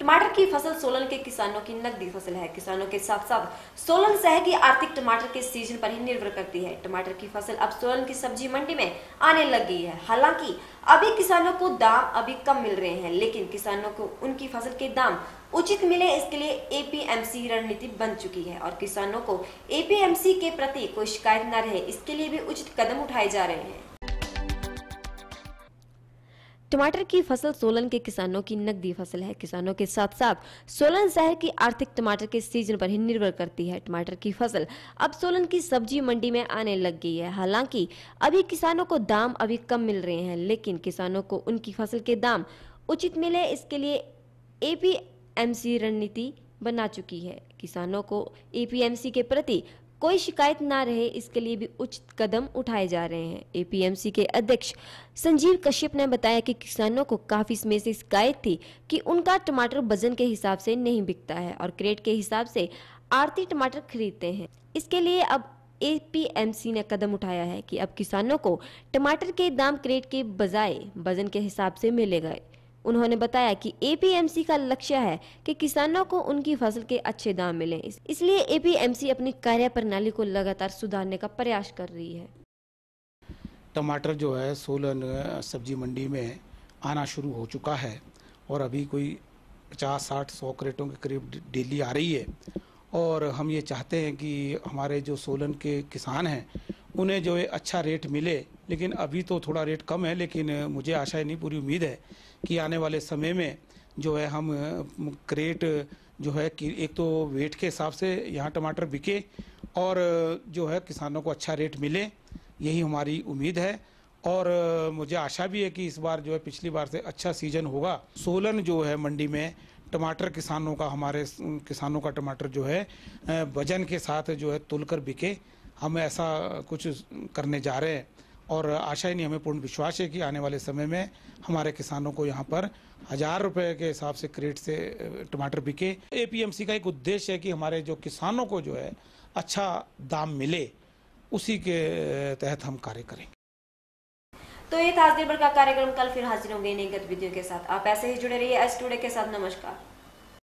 टमाटर की फसल सोलन के किसानों की नकदी फसल है किसानों के साथ साथ सोलन शहर की आर्थिक टमाटर के सीजन पर ही निर्भर करती है टमाटर की फसल अब सोलन की सब्जी मंडी में आने लग गई है हालांकि अभी किसानों को दाम अभी कम मिल रहे हैं लेकिन किसानों को उनकी फसल के दाम उचित मिले इसके लिए एपीएमसी रणनीति बन चुकी है और किसानों को एपीएमसी के प्रति कोई शिकायत न रहे इसके लिए भी उचित कदम उठाए जा रहे हैं टमाटर की फसल सोलन के किसानों की नकदी फसल है किसानों के साथ साथ सोलन शहर की आर्थिक टमाटर के सीजन पर ही निर्भर करती है टमाटर की फसल अब सोलन की सब्जी मंडी में आने लग गई है हालांकि अभी किसानों को दाम अभी कम मिल रहे हैं लेकिन किसानों को उनकी फसल के दाम उचित मिले इसके लिए एपीएमसी रणनीति बना चुकी है किसानों को एपीएमसी के प्रति कोई शिकायत ना रहे इसके लिए भी उचित कदम उठाए जा रहे हैं एपीएमसी के अध्यक्ष संजीव कश्यप ने बताया कि किसानों को काफी समय से शिकायत थी कि उनका टमाटर वजन के हिसाब से नहीं बिकता है और क्रेट के हिसाब से आरती टमाटर खरीदते हैं इसके लिए अब एपीएमसी ने कदम उठाया है कि अब किसानों को टमाटर के दाम क्रेट के बजाय वजन के हिसाब से मिलेगा उन्होंने बताया कि एपीएमसी का लक्ष्य है कि किसानों को उनकी फसल के अच्छे दाम मिले इसलिए एपीएमसी अपनी कार्य प्रणाली को लगातार सुधारने का प्रयास कर रही है टमाटर जो है सोलन सब्जी मंडी में आना शुरू हो चुका है और अभी कोई पचास साठ सौ करेटों के करीब डेली आ रही है और हम ये चाहते हैं कि हमारे जो सोलन के किसान हैं उन्हें जो है अच्छा रेट मिले लेकिन अभी तो थोड़ा रेट कम है लेकिन मुझे आशा नहीं पूरी उम्मीद है कि आने वाले समय में जो है हम क्रेट जो है कि एक तो वेट के हिसाब से यहाँ टमाटर बिके और जो है किसानों को अच्छा रेट मिले यही हमारी उम्मीद है और मुझे आशा भी है कि इस बार जो है पिछली बार से अच्छा सीजन होगा सोलन जो है मंडी में टमाटर किसानों का हमारे किसानों का टमाटर जो है वजन के साथ जो है तुलकर बिके हम ऐसा कुछ करने जा रहे हैं और आशा ही नहीं हमें पूर्ण विश्वास है कि आने वाले समय में हमारे किसानों को यहाँ पर हजार रुपए के हिसाब से क्रेट से टमाटर बिके एपीएमसी का एक उद्देश्य है कि हमारे जो किसानों को जो है अच्छा दाम मिले उसी के तहत हम कार्य करेंगे तो ये था आज दिन भर का कार्यक्रम कल फिर हाजिर होंगे नई गतिविधियों के साथ आप ऐसे ही जुड़े रहिए एस टूडे के साथ नमस्कार